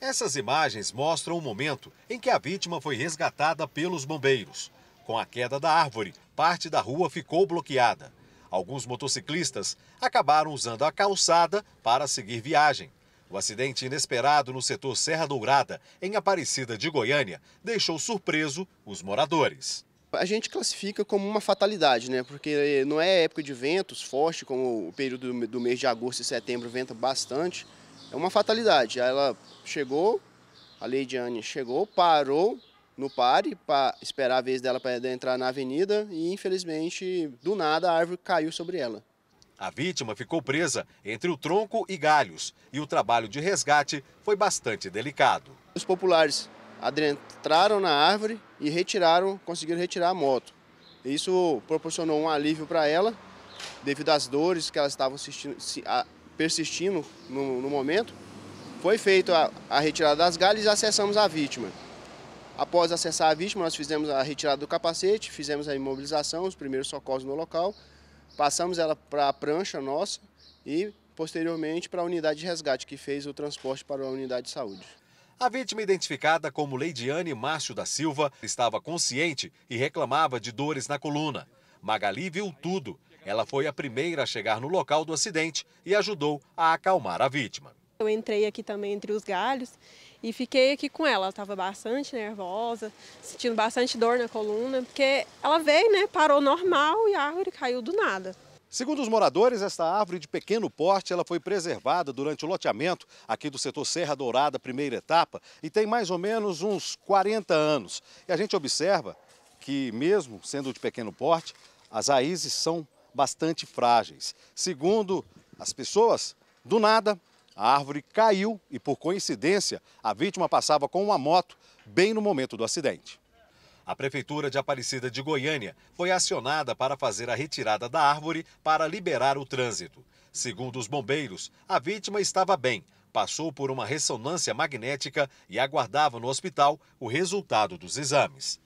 Essas imagens mostram o momento em que a vítima foi resgatada pelos bombeiros. Com a queda da árvore, parte da rua ficou bloqueada. Alguns motociclistas acabaram usando a calçada para seguir viagem. O acidente inesperado no setor Serra Dourada, em Aparecida de Goiânia, deixou surpreso os moradores. A gente classifica como uma fatalidade, né? Porque eh, não é época de ventos forte, como o período do mês de agosto e setembro venta bastante é uma fatalidade. Ela chegou, a Lady Anne chegou, parou no pare para esperar a vez dela para entrar na avenida e, infelizmente, do nada a árvore caiu sobre ela. A vítima ficou presa entre o tronco e galhos e o trabalho de resgate foi bastante delicado. Os populares adentraram na árvore e retiraram, conseguiram retirar a moto. Isso proporcionou um alívio para ela, devido às dores que ela estava persistindo no, no momento, foi feita a, retirada das galhas e acessamos a vítima. Após acessar a vítima, nós fizemos a retirada do capacete, fizemos a imobilização, os primeiros socorros no local, passamos ela para a prancha nossa e posteriormente para a unidade de resgate, que fez o transporte para a unidade de saúde. A vítima, identificada como Leidiane Márcio da Silva, estava consciente e reclamava de dores na coluna. Magali viu tudo ela foi a primeira a chegar no local do acidente e ajudou a acalmar a vítima. Eu entrei aqui também entre os galhos e fiquei aqui com ela. Ela estava bastante nervosa, sentindo bastante dor na coluna, porque ela veio, né, parou normal e a árvore caiu do nada. Segundo os moradores, esta árvore de pequeno porte ela foi preservada durante o loteamento aqui do setor Serra Dourada, primeira etapa, e tem mais ou menos uns 40 anos. E a gente observa que, mesmo sendo de pequeno porte, as raízes são bastante frágeis. Segundo as pessoas, do nada, a árvore caiu e, por coincidência, a vítima passava com uma moto bem no momento do acidente. A Prefeitura de Aparecida de Goiânia foi acionada para fazer a retirada da árvore para liberar o trânsito. Segundo os bombeiros, a vítima estava bem, passou por uma ressonância magnética e aguardava no hospital o resultado dos exames.